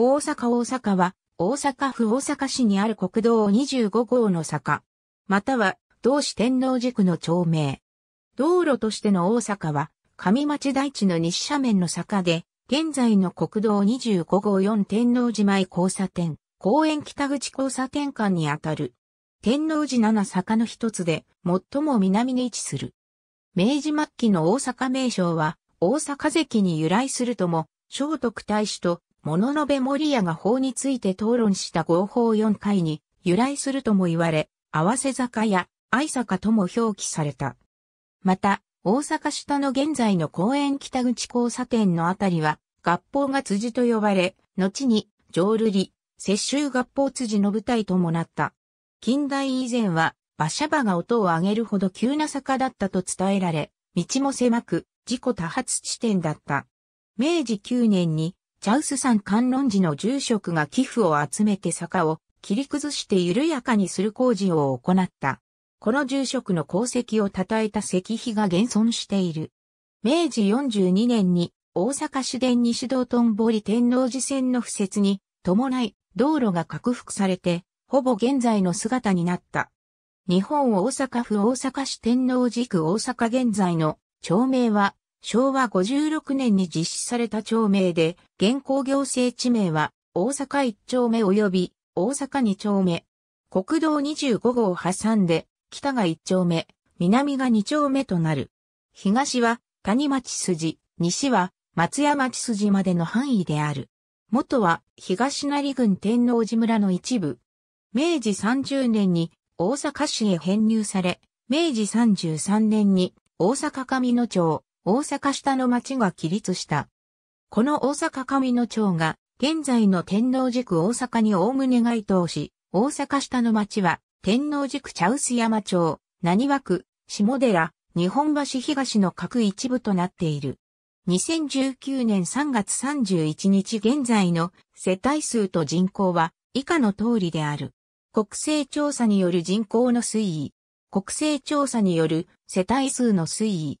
大阪大阪は、大阪府大阪市にある国道25号の坂。または、同市天皇寺区の町名。道路としての大阪は、上町大地の西斜面の坂で、現在の国道25号4天皇寺前交差点、公園北口交差点間にあたる。天皇寺7坂の一つで、最も南に位置する。明治末期の大阪名称は、大阪関に由来するとも、聖徳太子と物のべ守屋が法について討論した合法4回に由来するとも言われ、合わせ坂や愛坂とも表記された。また、大阪下の現在の公園北口交差点のあたりは、合法が辻と呼ばれ、後に、浄瑠璃、摂州合法辻の舞台ともなった。近代以前は、馬車場が音を上げるほど急な坂だったと伝えられ、道も狭く、事故多発地点だった。明治9年にチャウス山観音寺の住職が寄付を集めて坂を切り崩して緩やかにする工事を行った。この住職の功績を称えた石碑が現存している。明治42年に大阪市電西道頓堀天王寺線の敷設に伴い道路が拡幅されてほぼ現在の姿になった。日本大阪府大阪市天王寺区大阪現在の町名は昭和56年に実施された町名で、現行行政地名は、大阪1丁目及び、大阪2丁目。国道25号を挟んで、北が1丁目、南が2丁目となる。東は、谷町筋、西は、松屋町筋までの範囲である。元は、東成郡天王寺村の一部。明治30年に、大阪市へ編入され、明治33年に、大阪上野町、大阪下の町が起立した。この大阪上の町が、現在の天皇寺区大阪におおむね該当し、大阪下の町は、天皇寺区茶臼山町、何和区、下寺、日本橋東の各一部となっている。2019年3月31日現在の世帯数と人口は以下の通りである。国勢調査による人口の推移、国勢調査による世帯数の推移、